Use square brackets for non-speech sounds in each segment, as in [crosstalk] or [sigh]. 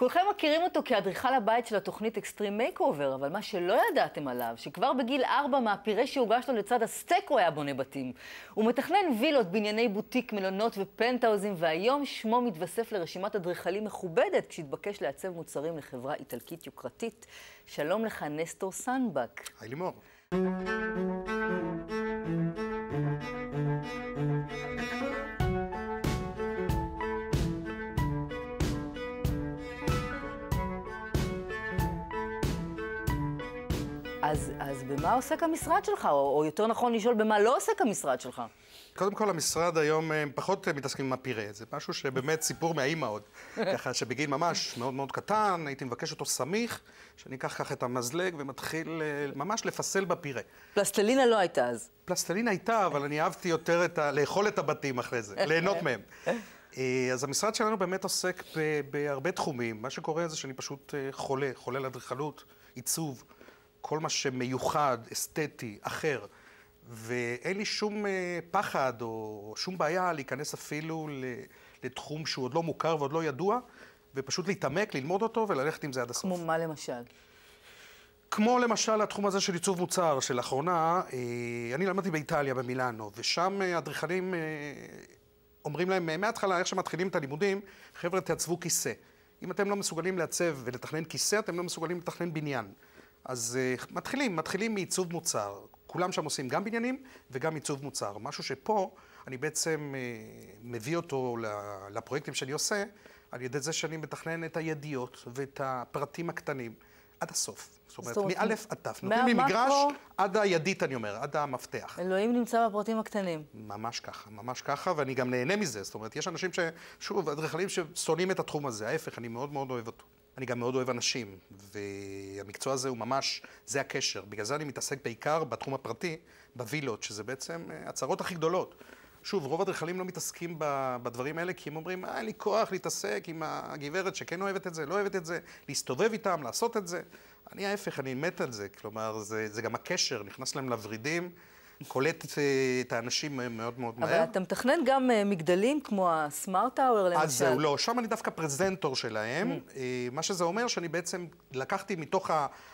כולכם מכירים אותו כאדריכל הבית של התוכנית אקסטרים מייקאובר, אבל מה שלא ידעתם עליו, שכבר בגיל ארבע מהפירה שהוגש לו לצד הסטייק הוא היה בונה בתים. הוא מתכנן וילות, בנייני בוטיק, מלונות ופנטהאוזים, והיום שמו מתווסף לרשימת אדריכלים מכובדת כשהתבקש לעצב מוצרים לחברה איטלקית יוקרתית. שלום לך, נסטור סנבק. היי לימור. אז, אז במה עוסק המשרד שלך, או, או יותר נכון לשאול במה לא עוסק המשרד שלך? קודם כל, המשרד היום, הם אה, פחות אה, מתעסקים עם הפירה. זה משהו שבאמת סיפור מהאימא עוד. [laughs] ככה שבגיל ממש מאוד מאוד קטן, הייתי מבקש אותו סמיך, שאני אקח ככה את המזלג ומתחיל אה, ממש לפסל בפירה. פלסטלינה לא הייתה אז. פלסטלינה הייתה, אבל אני אהבתי יותר את ה... לאכול את הבתים אחרי זה, ליהנות [laughs] מהם. אז המשרד שלנו באמת עוסק בהרבה תחומים. מה שקורה זה שאני פשוט חולה, חולה לאדריכלות, עיצוב. כל מה שמיוחד, אסתטי, אחר. ואין לי שום אה, פחד או שום בעיה להיכנס אפילו לתחום שהוא עוד לא מוכר ועוד לא ידוע, ופשוט להתעמק, ללמוד אותו וללכת עם זה עד הסוף. כמו מה למשל? כמו למשל התחום הזה של עיצוב מוצר, שלאחרונה, אה, אני למדתי באיטליה, במילאנו, ושם אה, אדריכלים אה, אומרים להם אה, מההתחלה, איך שמתחילים את הלימודים, חבר'ה, תעצבו כיסא. אם אתם לא מסוגלים לעצב ולתכנן כיסא, אתם לא מסוגלים לתכנן בניין. אז uh, מתחילים, מתחילים מעיצוב מוצר. כולם שם עושים גם בניינים וגם עיצוב מוצר. משהו שפה אני בעצם uh, מביא אותו לפרויקטים שאני עושה, על ידי זה שאני מתכנן את הידיעות ואת הפרטים הקטנים עד הסוף. זאת אומרת, מאלף עד תף. נותנים לי מגרש עד הידית, אני אומר, עד המפתח. אלוהים נמצא בפרטים הקטנים. ממש ככה, ממש ככה, ואני גם נהנה מזה. זאת אומרת, יש אנשים ש... שוב, אדריכלים ששונאים את התחום הזה. ההפך, אני מאוד מאוד אוהב אותו. אני גם מאוד אוהב אנשים, והמקצוע הזה הוא ממש, זה הקשר. בגלל זה אני מתעסק בעיקר בתחום הפרטי, בווילות, שזה בעצם אה, הצהרות הכי גדולות. שוב, רוב האדריכלים לא מתעסקים בדברים האלה, כי הם אומרים, אה, אין לי כוח להתעסק עם הגברת שכן אוהבת את זה, לא אוהבת את זה, להסתובב איתם, לעשות את זה. אני ההפך, אני מת על זה. כלומר, זה, זה גם הקשר, נכנס להם לוורידים. קולט את האנשים מאוד מאוד אבל מהר. אבל אתה מתכנן גם אה, מגדלים כמו הסמארט טאוור למשל. אז זהו, לא, שם אני דווקא פרזנטור שלהם. Mm. אה, מה שזה אומר שאני בעצם לקחתי מתוך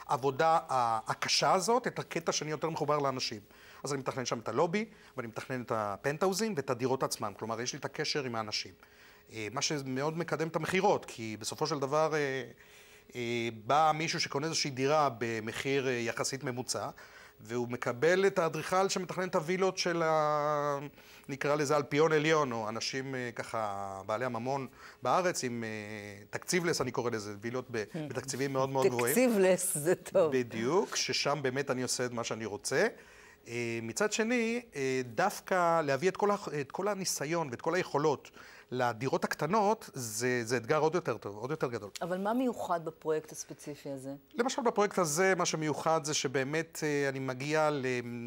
העבודה הקשה הזאת את הקטע שאני יותר מחובר לאנשים. אז אני מתכנן שם את הלובי, ואני מתכנן את הפנטהאוזים ואת הדירות עצמם. כלומר, יש לי את הקשר עם האנשים. אה, מה שמאוד מקדם את המכירות, כי בסופו של דבר... בא מישהו שקונה איזושהי דירה במחיר יחסית ממוצע, והוא מקבל את האדריכל שמתכנן את הווילות של ה... נקרא לזה אלפיון עליון, או אנשים אה, ככה, בעלי הממון בארץ, עם אה, תקציבלס, אני קורא לזה, וילות כן. בתקציבים מאוד מאוד גבוהים. תקציבלס זה טוב. בדיוק, ששם באמת אני עושה את מה שאני רוצה. אה, מצד שני, דווקא להביא את כל, את כל הניסיון ואת כל היכולות לדירות הקטנות, זה, זה אתגר עוד יותר טוב, עוד יותר גדול. אבל מה מיוחד בפרויקט הספציפי הזה? למשל, בפרויקט הזה, מה שמיוחד זה שבאמת אה, אני מגיע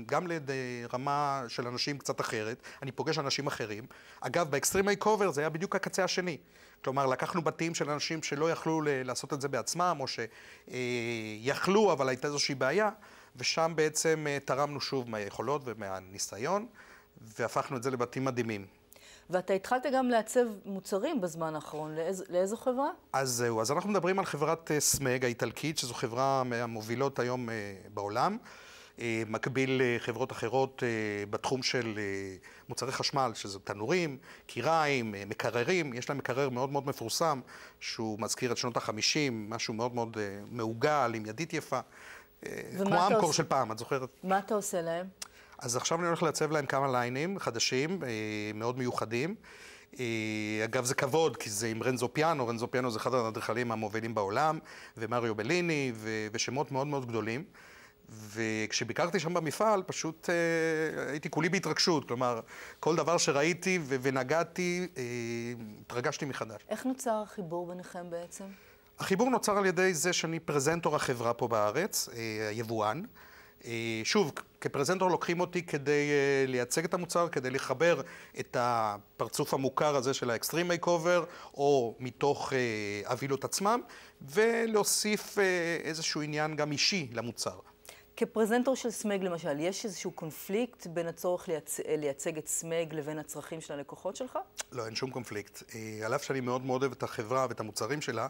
גם לרמה של אנשים קצת אחרת, אני פוגש אנשים אחרים. אגב, באקסטרים קובר זה היה בדיוק הקצה השני. כלומר, לקחנו בתים של אנשים שלא יכלו לעשות את זה בעצמם, או שיכלו, אבל הייתה איזושהי בעיה, ושם בעצם אה, תרמנו שוב מהיכולות ומהניסיון, והפכנו את זה לבתים מדהימים. ואתה התחלת גם לעצב מוצרים בזמן האחרון. לאיז, לאיזו חברה? אז זהו, אז אנחנו מדברים על חברת אה, סמג האיטלקית, שזו חברה מהמובילות היום אה, בעולם. אה, מקביל לחברות אחרות בתחום של מוצרי חשמל, שזה תנורים, קיריים, מקררים. יש להם מקרר מאוד מאוד מפורסם, שהוא מזכיר את שנות החמישים, משהו מאוד מאוד מעוגל, עם ידית יפה. כמו אמקור עוש... של פעם, את זוכרת? מה אתה עושה להם? אז עכשיו אני הולך לעצב להם כמה ליינים חדשים, אה, מאוד מיוחדים. אה, אגב, זה כבוד, כי זה עם רנזו פיאנו, רנזו פיאנו זה אחד האדריכלים המובילים בעולם, ומריו בליני, ו- ושמות מאוד מאוד גדולים. וכשביקרתי שם במפעל, פשוט אה, הייתי כולי בהתרגשות. כלומר, כל דבר שראיתי ו- ונגעתי, אה, התרגשתי מחדש. איך נוצר החיבור ביניכם בעצם? החיבור נוצר על ידי זה שאני פרזנטור החברה פה בארץ, אה, היבואן. אה, אה, שוב, כפרזנטור לוקחים אותי כדי אה, לייצג את המוצר, כדי לחבר את הפרצוף המוכר הזה של האקסטרים מייק אובר, או מתוך אה, הווילות עצמם, ולהוסיף איזשהו עניין גם אישי למוצר. כפרזנטור של סמג למשל, יש איזשהו קונפליקט בין הצורך לייצ... לייצג את סמג לבין הצרכים של הלקוחות שלך? לא, אין שום קונפליקט. אה, על אף שאני מאוד מאוד אוהב את החברה ואת המוצרים שלה,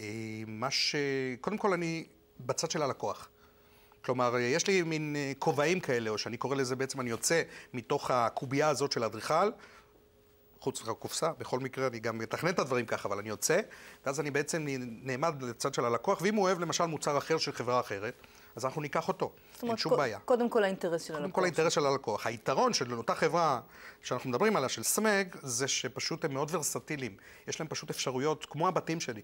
אה, מה ש... קודם כל אני בצד של הלקוח. כלומר, יש לי מין אה, כובעים כאלה, או שאני קורא לזה בעצם, אני יוצא מתוך הקובייה הזאת של האדריכל, חוץ מהקופסה, בכל מקרה אני גם מתכנן את הדברים ככה, אבל אני יוצא, ואז אני בעצם נעמד לצד של הלקוח, ואם הוא אוהב למשל מוצר אחר של חברה אחרת, אז אנחנו ניקח אותו, אין שום בעיה. קודם כל האינטרס של הלקוח. קודם כל האינטרס של הלקוח. היתרון של אותה חברה שאנחנו מדברים עליה, של סמג, זה שפשוט הם מאוד ורסטיליים. יש להם פשוט אפשרויות, כמו הבתים שלי.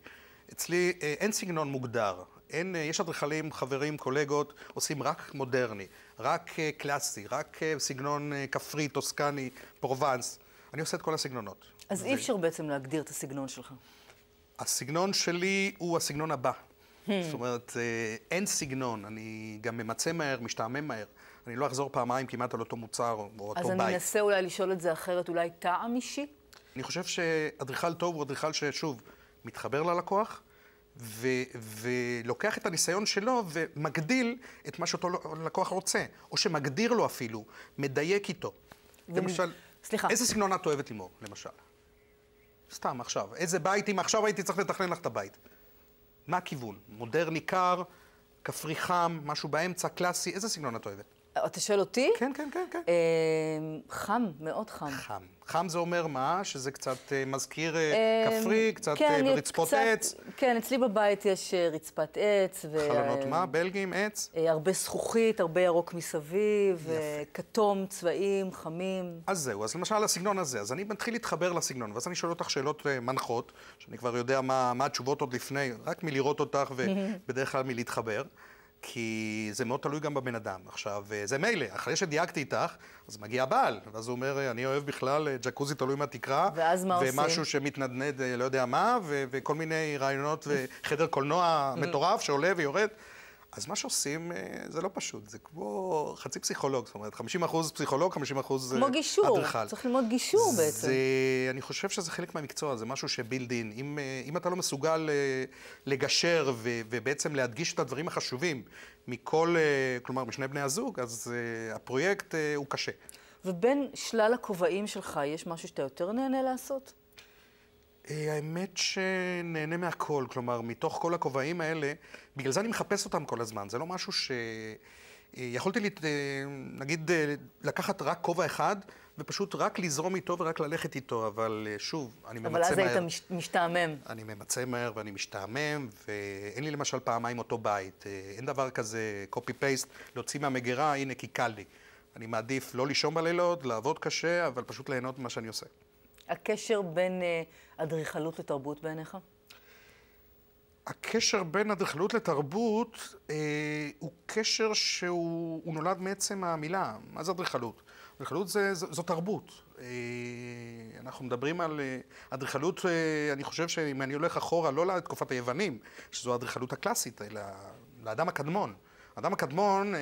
אצלי אה, אין סגנון מוגדר. אין, אה, יש אדריכלים, חברים, קולגות, עושים רק מודרני, רק אה, קלאסי, רק אה, סגנון כפרי, טוסקני, פרובנס. אני עושה את כל הסגנונות. אז ו... אי אפשר בעצם להגדיר את הסגנון שלך. הסגנון שלי הוא הסגנון הבא. Hmm. זאת אומרת, אין סגנון, אני גם ממצה מהר, משתעמם מהר. אני לא אחזור פעמיים כמעט על אותו מוצר או אותו בית. אז אני אנסה אולי לשאול את זה אחרת, אולי טעם אישי? אני חושב שאדריכל טוב הוא אדריכל ששוב, מתחבר ללקוח, ו, ולוקח את הניסיון שלו ומגדיל את מה שאותו לקוח רוצה, או שמגדיר לו אפילו, מדייק איתו. ו... למשל, סליחה. איזה סגנון את אוהבת לימור, למשל? סתם, עכשיו. איזה בית, אם עכשיו הייתי צריך לתכנן לך את הבית. מה הכיוון? מודרני קר, כפרי חם, משהו באמצע, קלאסי, איזה סגנון את אוהבת? אתה שואל אותי? כן, כן, כן, כן. אמ, חם, מאוד חם. חם. חם זה אומר מה? שזה קצת אה, מזכיר אה, אמ, כפרי, קצת כן, אה, רצפות קצת, עץ? כן, אצלי בבית יש אה, רצפת עץ. ו... חלונות מה? בלגים, עץ? אה, הרבה זכוכית, הרבה ירוק מסביב, אה, יפה. כתום, צבעים, חמים. אז זהו, אז למשל הסגנון הזה. אז אני מתחיל להתחבר לסגנון, ואז אני שואל אותך שאלות אה, מנחות, שאני כבר יודע מה, מה התשובות עוד לפני, רק מלראות אותך [laughs] ובדרך כלל מלהתחבר. כי זה מאוד תלוי גם בבן אדם. עכשיו, אה, זה מילא, אחרי שדייקתי איתך, אז מגיע הבעל, ואז הוא אומר, אה, אני אוהב בכלל אה, ג'קוזי תלוי מהתקרה. ואז מה עושים? ומשהו שמתנדנד לא יודע מה, ו- וכל מיני רעיונות, [laughs] וחדר קולנוע מטורף שעולה ויורד. אז מה שעושים אה, זה לא פשוט, זה כמו חצי פסיכולוג, זאת אומרת, 50 אחוז פסיכולוג, 50 אחוז אדריכל. כמו אה, גישור, אדריכל. צריך ללמוד גישור זה, בעצם. זה, אני חושב שזה חלק מהמקצוע, זה משהו שבילד אין. אם, אה, אם אתה לא מסוגל לגשר ו, ובעצם להדגיש את הדברים החשובים מכל, כלומר, משני בני הזוג, אז הפרויקט הוא קשה. ובין שלל הכובעים שלך, יש משהו שאתה יותר נהנה לעשות? אה, האמת שנהנה מהכל, כלומר, מתוך כל הכובעים האלה, בגלל זה אני מחפש אותם כל הזמן, זה לא משהו ש... אה, יכולתי, לת... אה, נגיד, לקחת רק כובע אחד, ופשוט רק לזרום איתו ורק ללכת איתו, אבל שוב, אני ממצא מהר. אבל אז היית משתעמם. אני ממצא מהר ואני משתעמם, ואין לי למשל פעמיים אותו בית. אין דבר כזה copy-paste, להוציא מהמגירה, הנה, כי קל לי. אני מעדיף לא לישון בלילות, לעבוד קשה, אבל פשוט ליהנות ממה שאני עושה. הקשר בין אה, אדריכלות לתרבות בעיניך? הקשר בין אדריכלות לתרבות אה, הוא קשר שהוא נולד מעצם המילה. מה זה אדריכלות? אדריכלות זה, זו, זו תרבות. אה, אנחנו מדברים על אה, אדריכלות, אה, אה, אני חושב שאם אני הולך אחורה, לא לתקופת היוונים, שזו האדריכלות הקלאסית, אלא לאדם הקדמון. האדם הקדמון אה,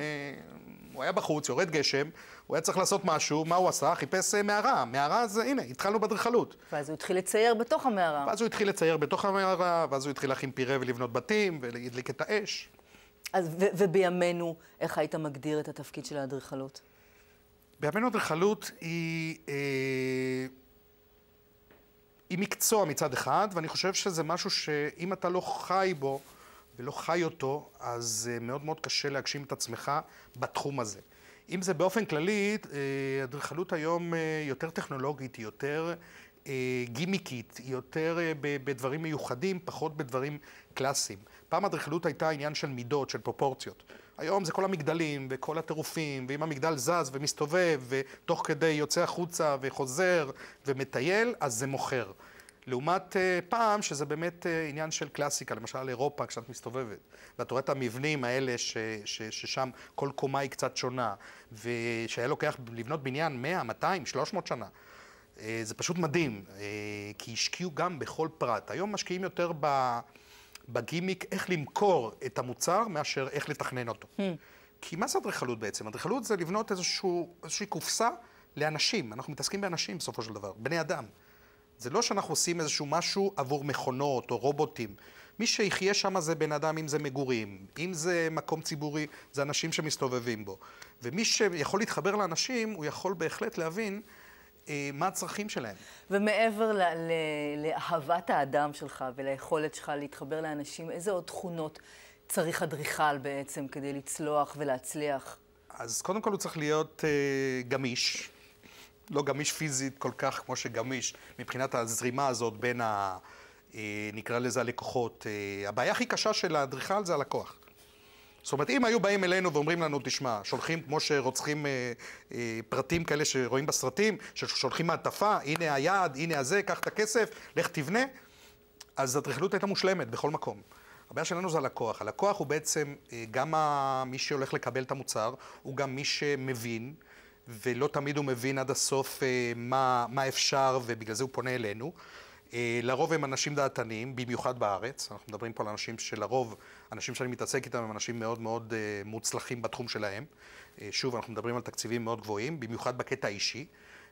הוא היה בחוץ, יורד גשם, הוא היה צריך לעשות משהו, מה הוא עשה? חיפש אה, מערה. מערה זה, הנה, התחלנו באדריכלות. ואז הוא התחיל לצייר בתוך המערה. ואז הוא התחיל לצייר בתוך המערה, ואז הוא התחיל להכין פירה ולבנות בתים, ולהדליק את האש. אז ו- ובימינו, איך היית מגדיר את התפקיד של האדריכלות? בימינו אדריכלות היא... אה, היא מקצוע מצד אחד, ואני חושב שזה משהו שאם אתה לא חי בו, ולא חי אותו, אז אה, מאוד מאוד קשה להגשים את עצמך בתחום הזה. אם זה באופן כללי, אה, אדריכלות היום אה, יותר טכנולוגית, היא יותר גימיקית, היא יותר בדברים מיוחדים, פחות בדברים קלאסיים. פעם אדריכלות הייתה עניין של מידות, של פרופורציות. היום זה כל המגדלים וכל הטירופים, ואם המגדל זז ומסתובב, ותוך כדי יוצא החוצה וחוזר ומטייל, אז זה מוכר. לעומת uh, פעם, שזה באמת uh, עניין של קלאסיקה, למשל אירופה, כשאת מסתובבת, ואת רואה את המבנים האלה ש, ש, ששם כל קומה היא קצת שונה, ושהיה לוקח לבנות בניין 100, 200, 300 שנה. Uh, זה פשוט מדהים, uh, כי השקיעו גם בכל פרט. היום משקיעים יותר בגימיק איך למכור את המוצר, מאשר איך לתכנן אותו. Hmm. כי מה זה אדריכלות בעצם? אדריכלות זה לבנות איזשהו, איזושהי קופסה לאנשים. אנחנו מתעסקים באנשים בסופו של דבר, בני אדם. זה לא שאנחנו עושים איזשהו משהו עבור מכונות או רובוטים. מי שיחיה שם זה בן אדם, אם זה מגורים, אם זה מקום ציבורי, זה אנשים שמסתובבים בו. ומי שיכול להתחבר לאנשים, הוא יכול בהחלט להבין אה, מה הצרכים שלהם. ומעבר ל- ל- לאהבת האדם שלך וליכולת שלך להתחבר לאנשים, איזה עוד תכונות צריך אדריכל בעצם כדי לצלוח ולהצליח? אז קודם כל הוא צריך להיות אה, גמיש. לא גמיש פיזית כל כך כמו שגמיש מבחינת הזרימה הזאת בין, ה, אה, נקרא לזה, הלקוחות. אה, הבעיה הכי קשה של האדריכל זה הלקוח. זאת אומרת, אם היו באים אלינו ואומרים לנו, תשמע, שולחים כמו שרוצחים אה, אה, פרטים כאלה שרואים בסרטים, ששולחים מעטפה, הנה היעד, הנה הזה, קח את הכסף, לך תבנה, אז האדריכלות הייתה מושלמת בכל מקום. הבעיה שלנו זה הלקוח. הלקוח הוא בעצם אה, גם ה... מי שהולך לקבל את המוצר, הוא גם מי שמבין. ולא תמיד הוא מבין עד הסוף אה, מה, מה אפשר, ובגלל זה הוא פונה אלינו. אה, לרוב הם אנשים דעתניים, במיוחד בארץ. אנחנו מדברים פה על אנשים שלרוב, אנשים שאני מתעסק איתם הם אנשים מאוד מאוד אה, מוצלחים בתחום שלהם. אה, שוב, אנחנו מדברים על תקציבים מאוד גבוהים, במיוחד בקטע האישי.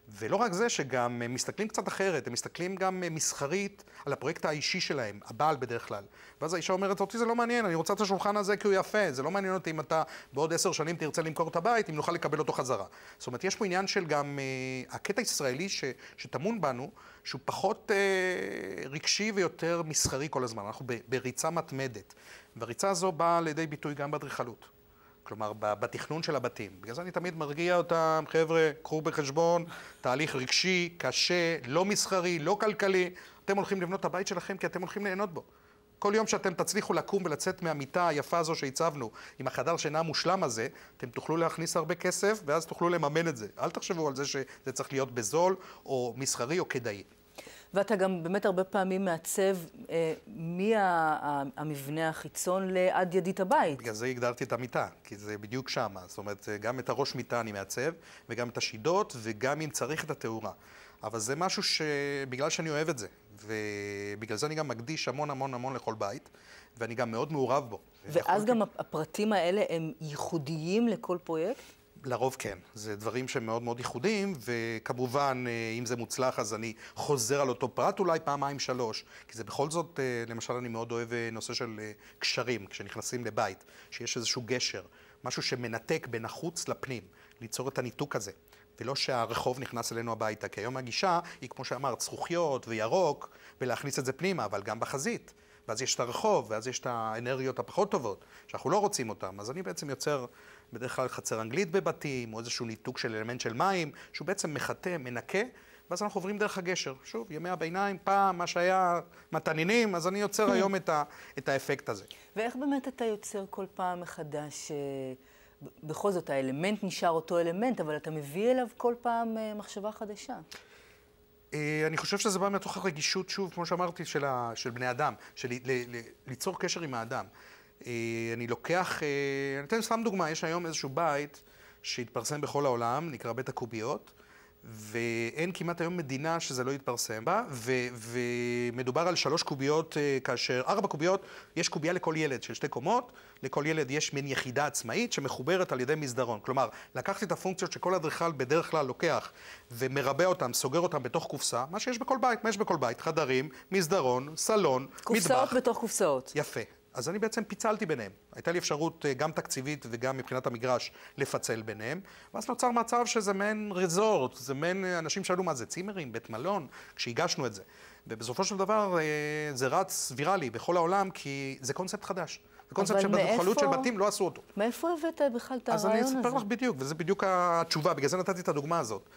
ולא רק זה, שגם הם אה, מסתכלים קצת אחרת, הם מסתכלים גם אה, מסחרית על הפרויקט האישי שלהם, הבעל בדרך כלל. ואז האישה אומרת, אותי זה לא מעניין, אני רוצה את השולחן הזה כי הוא יפה, זה לא מעניין אותי אם אתה בעוד עשר שנים תרצה למכור את הבית, אם נוכל לקבל אותו חזרה. זאת אומרת, יש פה עניין של גם uh, הקטע הישראלי ש, שטמון בנו, שהוא פחות uh, רגשי ויותר מסחרי כל הזמן, אנחנו ב, בריצה מתמדת. והריצה הזו באה לידי ביטוי גם באדריכלות. כלומר, בתכנון של הבתים. בגלל זה אני תמיד מרגיע אותם, חבר'ה, קחו בחשבון, תהליך רגשי, קשה, לא מסחרי, לא כלכלי. אתם הולכים לבנות את הבית שלכם כי אתם הולכים ליהנות בו. כל יום שאתם תצליחו לקום ולצאת מהמיטה היפה הזו שהצבנו, עם החדר שינה המושלם הזה, אתם תוכלו להכניס הרבה כסף, ואז תוכלו לממן את זה. אל תחשבו על זה שזה צריך להיות בזול, או מסחרי, או כדאי. ואתה גם באמת הרבה פעמים מעצב אה, מהמבנה החיצון לעד ידית הבית. בגלל זה הגדרתי את המיטה, כי זה בדיוק שם. זאת אומרת, גם את הראש מיטה אני מעצב, וגם את השידות, וגם אם צריך את התאורה. אבל זה משהו שבגלל שאני אוהב את זה, ובגלל זה אני גם מקדיש המון המון המון לכל בית, ואני גם מאוד מעורב בו. ואז יכולתי... גם הפרטים האלה הם ייחודיים לכל פרויקט? לרוב כן, זה דברים שהם מאוד מאוד ייחודיים, וכמובן, אה, אם זה מוצלח אז אני חוזר על אותו פרט אולי פעמיים שלוש, כי זה בכל זאת, אה, למשל אני מאוד אוהב אה, נושא של קשרים, כשנכנסים לבית, שיש איזשהו גשר, משהו שמנתק בין החוץ לפנים, ליצור את הניתוק הזה, ולא שהרחוב נכנס אלינו הביתה, כי היום הגישה היא, כמו שאמרת, זכוכיות וירוק, ולהכניס את זה פנימה, אבל גם בחזית. ואז יש את הרחוב, ואז יש את האנרגיות הפחות טובות, שאנחנו לא רוצים אותן. אז אני בעצם יוצר בדרך כלל חצר אנגלית בבתים, או איזשהו ניתוק של אלמנט של מים, שהוא בעצם מחטא, מנקה, ואז אנחנו עוברים דרך הגשר. שוב, ימי הביניים, פעם, מה שהיה מתנינים, אז אני יוצר היום את, ה, את האפקט הזה. ואיך באמת אתה יוצר כל פעם מחדש... אה, בכל זאת, האלמנט נשאר אותו אלמנט, אבל אתה מביא אליו כל פעם אה, מחשבה חדשה. אה, אני חושב שזה בא מתוך הרגישות, שוב, כמו שאמרתי, של, ה, של בני אדם, של ל, ל, ליצור קשר עם האדם. אה, אני לוקח, אה, אני אתן סתם דוגמה, יש היום איזשהו בית שהתפרסם בכל העולם, נקרא בית הקוביות, ואין כמעט היום מדינה שזה לא יתפרסם בה, ו, ומדובר על שלוש קוביות, אה, כאשר ארבע קוביות, יש קובייה לכל ילד של שתי קומות, לכל ילד יש מין יחידה עצמאית שמחוברת על ידי מסדרון. כלומר, לקחתי את הפונקציות שכל אדריכל בדרך כלל לוקח ומרבה אותן, סוגר אותן בתוך קופסה, מה שיש בכל בית, מה יש בכל בית, חדרים, מסדרון, סלון, קופסאות מטבח. קופסאות בתוך קופסאות. יפה. אז אני בעצם פיצלתי ביניהם. הייתה לי אפשרות אה, גם תקציבית וגם מבחינת המגרש לפצל ביניהם. ואז נוצר מצב שזה מעין ריזורט, זה מעין אה, אנשים שאלו מה זה צימרים, בית מלון, כשהגשנו את זה. ובסופו של דבר אה, זה רץ ויראלי בכל העולם, כי זה קונספט חדש. זה קונספט שבאדריכלות של בתים לא עשו אותו. מאיפה הבאת בכלל את הרעיון הזה? אז אני אספר לך בדיוק, וזו בדיוק התשובה, בגלל זה נתתי את הדוגמה הזאת.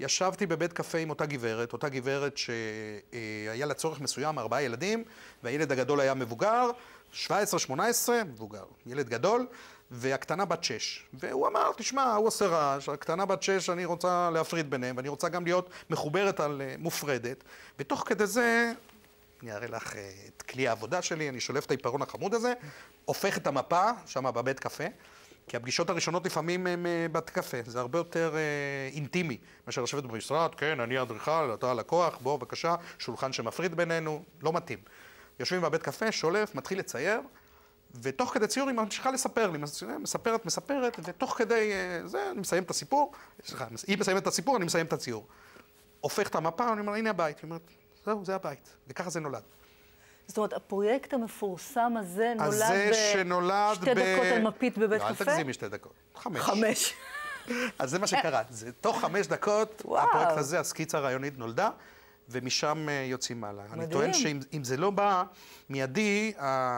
ישבתי בבית קפה עם אותה גברת, אותה גברת שהיה לה צורך מסוים, ארבעה ילדים, והילד הגדול היה מבוגר, 17-18, מבוגר, ילד גדול, והקטנה בת 6. והוא אמר, תשמע, הוא עושה רעש, הקטנה בת 6, אני רוצה להפריד ביניהם, ואני רוצה גם להיות מחוברת על אה, מופרדת. ותוך כדי זה, אני אראה לך אה, את כלי העבודה שלי, אני שולף את העיפרון החמוד הזה, הופך את המפה, שם בבית קפה. כי הפגישות הראשונות לפעמים הן אה, בת קפה, זה הרבה יותר אה, אינטימי מאשר לשבת במשרד, כן, אני האדריכל, אתה הלקוח, בוא, בבקשה, שולחן שמפריד בינינו, לא מתאים. יושבים בבית קפה, שולף, מתחיל לצייר, ותוך כדי ציור היא ממשיכה לספר לי, מספרת, מספרת, ותוך כדי אה, זה אני מסיים את הסיפור, היא מסיימת את הסיפור, אני מסיים את הציור. הופך את המפה, אני אומר, הנה הבית. היא אומרת, זהו, זה הבית, וככה זה נולד. זאת אומרת, הפרויקט המפורסם הזה נולד הזה שנולד שתי ב... דקות על מפית בבית קפה? לא, אל תגזימי שתי דקות. חמש. חמש. אז זה מה שקרה. זה, תוך חמש דקות, וואו. הפרויקט הזה, הסקיצה הרעיונית נולדה. ומשם אה, יוצאים הלאה. מדהים. אני טוען שאם זה לא בא מיידי,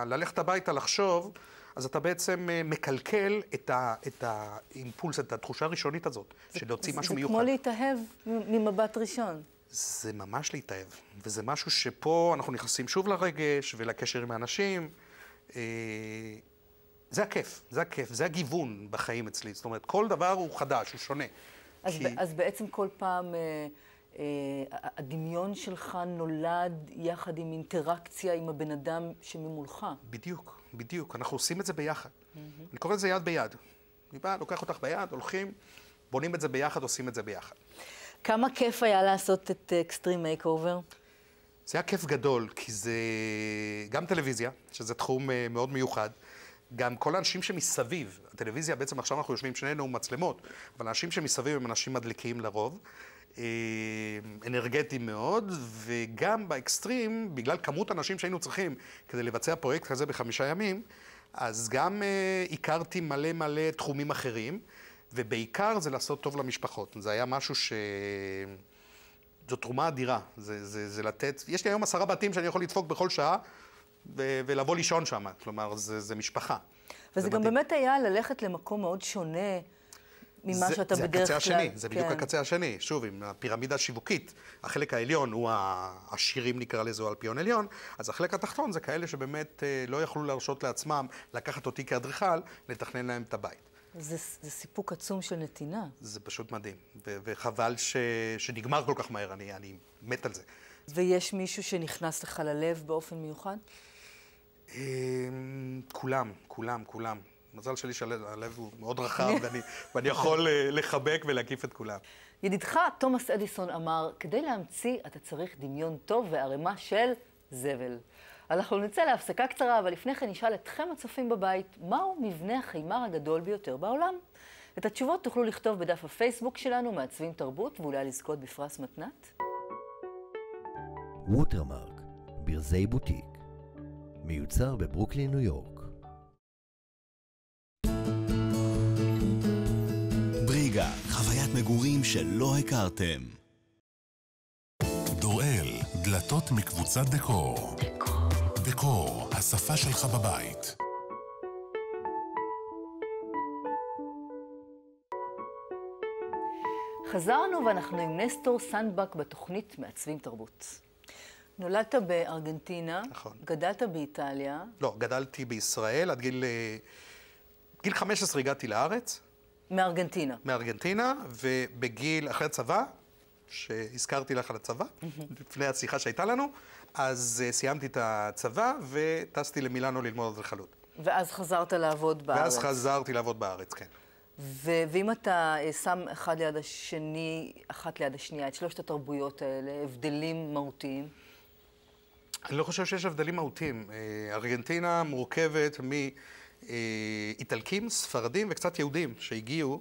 ללכת הביתה לחשוב, אז אתה בעצם אה, מקלקל את, ה, את האימפולס, את התחושה הראשונית הזאת, של להוציא משהו מיוחד. זה כמו להתאהב ממבט ראשון. זה ממש להתאהב, וזה משהו שפה אנחנו נכנסים שוב לרגש ולקשר עם האנשים. אה, זה הכיף, זה הכיף, זה הגיוון בחיים אצלי. זאת אומרת, כל דבר הוא חדש, הוא שונה. אז, כי... אז בעצם כל פעם... אה, הדמיון שלך נולד יחד עם אינטראקציה עם הבן אדם שממולך. בדיוק, בדיוק. אנחנו עושים את זה ביחד. Mm-hmm. אני קורא לזה יד ביד. אני בא, לוקח אותך ביד, הולכים, בונים את זה ביחד, עושים את זה ביחד. כמה כיף היה לעשות את אקסטרים מייק אובר? זה היה כיף גדול, כי זה גם טלוויזיה, שזה תחום אה, מאוד מיוחד. גם כל האנשים שמסביב, הטלוויזיה בעצם, עכשיו אנחנו יושבים שנינו מצלמות, אבל האנשים שמסביב הם אנשים מדליקים לרוב. אה, אנרגטי מאוד, וגם באקסטרים, בגלל כמות אנשים שהיינו צריכים כדי לבצע פרויקט כזה בחמישה ימים, אז גם אה, הכרתי מלא מלא תחומים אחרים, ובעיקר זה לעשות טוב למשפחות. זה היה משהו ש... זו תרומה אדירה, זה, זה, זה לתת, יש לי היום עשרה בתים שאני יכול לדפוק בכל שעה ו- ולבוא לישון שם, כלומר, זה, זה משפחה. וזה זה גם מתאים. באמת היה ללכת למקום מאוד שונה. ממה זה, שאתה זה בדרך כלל... זה הקצה השני, זה כן. בדיוק הקצה השני. שוב, אם הפירמידה השיווקית, החלק העליון הוא העשירים נקרא לזה, או אלפיון עליון, אז החלק התחתון זה כאלה שבאמת אה, לא יכלו להרשות לעצמם לקחת אותי כאדריכל, לתכנן להם את הבית. זה, זה סיפוק עצום של נתינה. זה פשוט מדהים, ו- וחבל ש- שנגמר כל כך מהר, אני, אני מת על זה. ויש מישהו שנכנס לך ללב באופן מיוחד? אמ, כולם, כולם, כולם. מזל שלי שהלב הוא מאוד רחב, [laughs] ואני, ואני יכול אה, לחבק ולהקיף את כולם. ידידך תומאס אדיסון אמר, כדי להמציא אתה צריך דמיון טוב וערימה של זבל. אנחנו נצא להפסקה קצרה, אבל לפני כן נשאל אתכם הצופים בבית, מהו מבנה החימר הגדול ביותר בעולם? את התשובות תוכלו לכתוב בדף הפייסבוק שלנו, מעצבים תרבות, ואולי לזכות בפרס מתנת. ווטרמרק, ברזי בוטיק, מיוצר בברוקלין, ניו יורק. דירת מגורים שלא הכרתם. דוראל, דלתות מקבוצת דקור. דקור, השפה שלך בבית. חזרנו ואנחנו עם נסטור סנדבק בתוכנית מעצבים תרבות. נולדת בארגנטינה, נכון. גדלת באיטליה. לא, גדלתי בישראל עד גיל... אה, גיל 15 הגעתי לארץ, מארגנטינה. מארגנטינה, ובגיל, אחרי הצבא, שהזכרתי לך על הצבא, לפני השיחה שהייתה לנו, אז uh, סיימתי את הצבא וטסתי למילאנו ללמוד אדריכלות. ואז חזרת לעבוד בארץ. ואז חזרתי לעבוד בארץ, כן. ו- ואם אתה אה, שם אחד ליד השני, אחת ליד השנייה, את שלושת התרבויות האלה, הבדלים מהותיים? אני לא חושב שיש הבדלים מהותיים. אה, ארגנטינה מורכבת מ... אה, איטלקים, ספרדים וקצת יהודים שהגיעו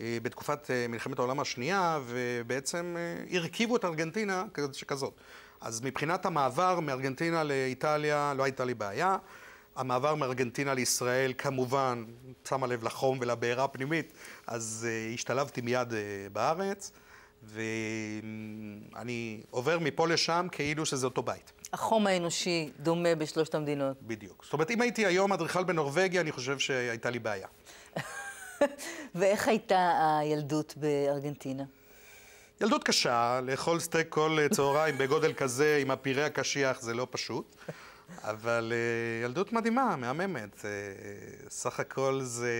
אה, בתקופת אה, מלחמת העולם השנייה, ובעצם הרכיבו את ארגנטינה שכזאת. אז מבחינת המעבר מארגנטינה לאיטליה, לא הייתה לי בעיה. המעבר מארגנטינה לישראל, כמובן, שמה לב לחום ולבעירה הפנימית, אז השתלבתי מיד בארץ. ואני עובר מפה לשם כאילו שזה אותו בית. החום האנושי דומה בשלושת המדינות. בדיוק. זאת אומרת, אם הייתי היום אדריכל בנורבגיה, אני חושב שהייתה לי בעיה. [laughs] ואיך הייתה הילדות בארגנטינה? ילדות קשה, לאכול סטייק כל אה, צהריים [laughs] בגודל כזה עם הפירה הקשיח זה לא פשוט, אבל אה, ילדות מדהימה, מהממת. אה, סך הכל זה...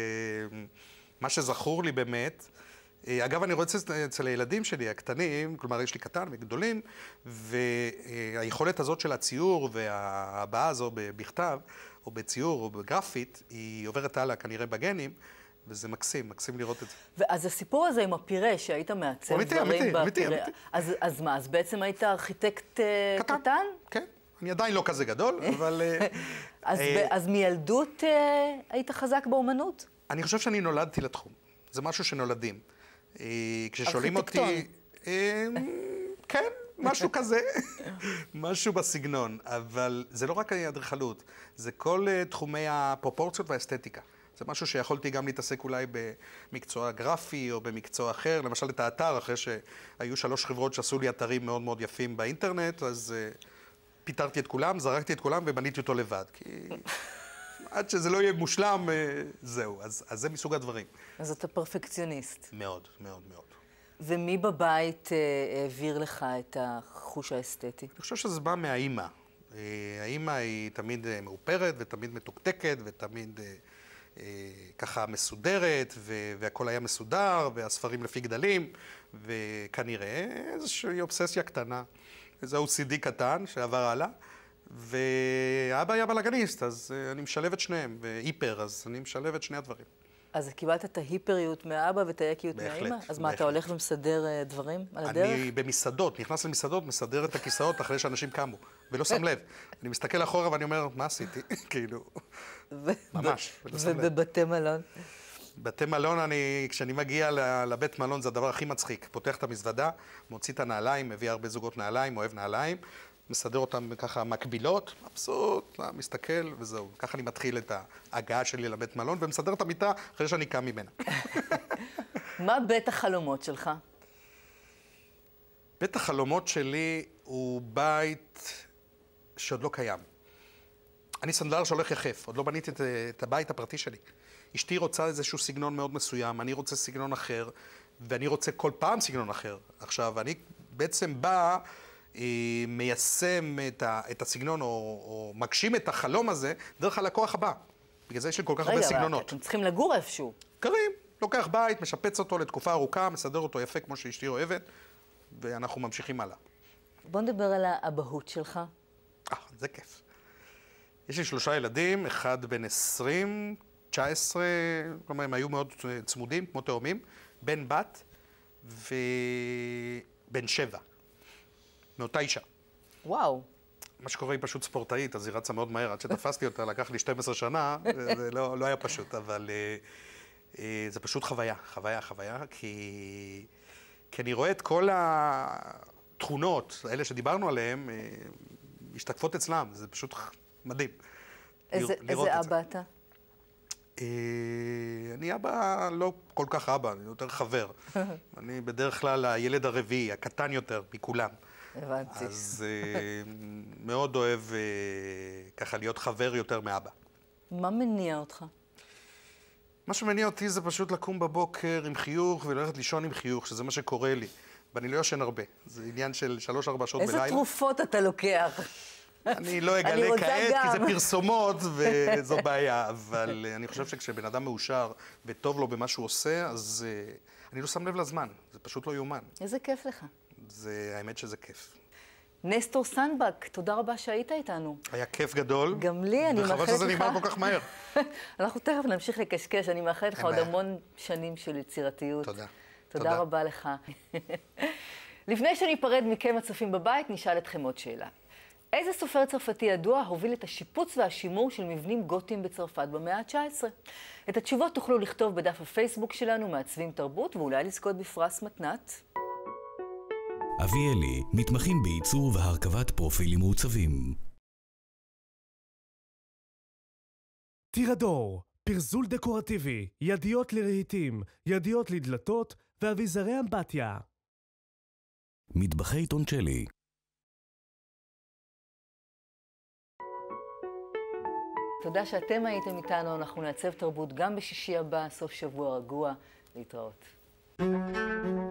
מה שזכור לי באמת, אה, אגב, אני רואה אצל הילדים שלי, הקטנים, כלומר, יש לי קטן וגדולים, והיכולת הזאת של הציור וההבעה הזו בכתב, או בציור, או בגרפית, היא עוברת הלאה כנראה בגנים. וזה מקסים, מקסים לראות את זה. ואז הסיפור הזה עם הפירה, שהיית מעצב דברים בפירה, אמיתי, אמיתי. אז, אז מה, אז בעצם היית ארכיטקט אה, קטן? קטן? כן. אני עדיין לא כזה גדול, [laughs] אבל... אה, אז, אז מילדות היית חזק באומנות? אני חושב שאני נולדתי לתחום. זה משהו שנולדים. אה, כששואלים אותי... אמ, כן, משהו כזה, משהו בסגנון. אבל זה לא רק האדריכלות, זה כל אה, תחומי הפרופורציות והאסתטיקה. זה משהו שיכולתי גם להתעסק אולי במקצוע גרפי או במקצוע אחר, למשל את האתר, אחרי שהיו שלוש חברות שעשו לי אתרים מאוד מאוד יפים באינטרנט, אז uh, פיטרתי את כולם, זרקתי את כולם ובניתי אותו לבד. כי עד שזה לא יהיה מושלם, אה, זהו. אז, אז זה מסוג הדברים. אז אתה פרפקציוניסט. מאוד, מאוד, מאוד. ומי בבית אה, העביר לך את החוש האסתטי? אני חושב שזה בא מהאימא. אה, האימא היא תמיד מאופרת ותמיד מתוקתקת ותמיד אה, ככה מסודרת, ו- והכל היה מסודר, והספרים לפי גדלים, וכנראה איזושהי אובססיה קטנה, איזה OCD קטן שעבר הלאה. ואבא היה בלאגניסט, אז אה, אני משלב את שניהם, והיפר, אז אני משלב את שני הדברים. אז קיבלת את ההיפריות מאבא ואת האקיות מהאימא? אז בהחלט. מה, אתה הולך ומסדר אה, דברים על הדרך? אני במסעדות, נכנס למסעדות, מסדר את הכיסאות אחרי שאנשים קמו, ולא שם לב. אני מסתכל אחורה ואני אומר, מה עשיתי? [laughs] כאילו, ממש, ולא שם לב. ובבתי מלון? בתי מלון, אני, כשאני מגיע לבית מלון זה הדבר הכי מצחיק. פותח את המזוודה, מוציא את הנעליים, מביא הרבה זוגות נעליים, אוהב נעליים, מסדר אותן ככה מקבילות, מבסוט, מסתכל וזהו. ככה אני מתחיל את ההגעה שלי לבית מלון ומסדר את המיטה אחרי שאני קם ממנה. [laughs] מה בית החלומות שלך? בית החלומות שלי הוא בית שעוד לא קיים. אני סנדלר שהולך יחף, עוד לא בניתי את, את הבית הפרטי שלי. אשתי רוצה איזשהו סגנון מאוד מסוים, אני רוצה סגנון אחר, ואני רוצה כל פעם סגנון אחר. עכשיו, אני בעצם בא... אה, מיישם את, ה, את הסגנון או, או מגשים את החלום הזה דרך הלקוח הבא. בגלל זה יש לי כל כך רגע, הרבה סגנונות. רגע, אתם צריכים לגור איפשהו. קרים, לוקח בית, משפץ אותו לתקופה ארוכה, מסדר אותו יפה כמו שאשתי אוהבת, ואנחנו ממשיכים הלאה. בוא נדבר על האבהות שלך. אה, זה כיף. יש לי שלושה ילדים, אחד בן 20, 19, כלומר הם היו מאוד צמודים, כמו תאומים, בן בת ובן שבע. מאותה אישה. וואו. מה שקורה היא פשוט ספורטאית, אז היא רצה מאוד מהר. עד שתפסתי אותה, לקח לי 12 שנה, זה לא, לא היה פשוט, אבל אה, אה, זה פשוט חוויה, חוויה, חוויה, כי, כי אני רואה את כל התכונות, האלה שדיברנו עליהן, אה, משתקפות אצלם, זה פשוט מדהים. איזה, איזה את אבא אתה? Uh, אני אבא לא כל כך אבא, אני יותר חבר. [laughs] אני בדרך כלל הילד הרביעי, הקטן יותר מכולם. הבנתי. אז אה, מאוד אוהב אה, ככה להיות חבר יותר מאבא. מה מניע אותך? מה שמניע אותי זה פשוט לקום בבוקר עם חיוך וללכת לישון עם חיוך, שזה מה שקורה לי. ואני לא ישן הרבה. זה עניין של שלוש-ארבע שעות בלילה. איזה תרופות אתה לוקח? אני לא [laughs] אגלה אני כעת, גם. כי זה פרסומות [laughs] וזו בעיה, אבל אה, אני חושב שכשבן אדם מאושר וטוב לו במה שהוא עושה, אז uh, אני לא שם לב לזמן, זה פשוט לא יאומן. איזה כיף לך. זה, האמת שזה כיף. נסטור סנדבק, תודה רבה שהיית איתנו. היה כיף גדול. גם לי, אני מאחלת לך... וחבל שזה נגמר כל כך מהר. [laughs] אנחנו תכף נמשיך לקשקש, אני מאחלת לך עוד המון שנים של יצירתיות. תודה. תודה, רבה לך. [laughs] לפני שניפרד מכם הצופים בבית, נשאל אתכם עוד שאלה. איזה סופר צרפתי ידוע הוביל את השיפוץ והשימור של מבנים גותיים בצרפת במאה ה-19? את התשובות תוכלו לכתוב בדף הפייסבוק שלנו, מעצבים תרבות, ואולי לזכות בפרס מתנת. אביאלי מתמחים בייצור והרכבת פרופילים מעוצבים. טירדור, פרזול דקורטיבי, ידיות לרהיטים, ידיות לדלתות ואביזרי אמבטיה. מטבחי טונצ'לי תודה שאתם הייתם איתנו, אנחנו נעצב תרבות גם בשישי הבא, סוף שבוע רגוע, להתראות. thank you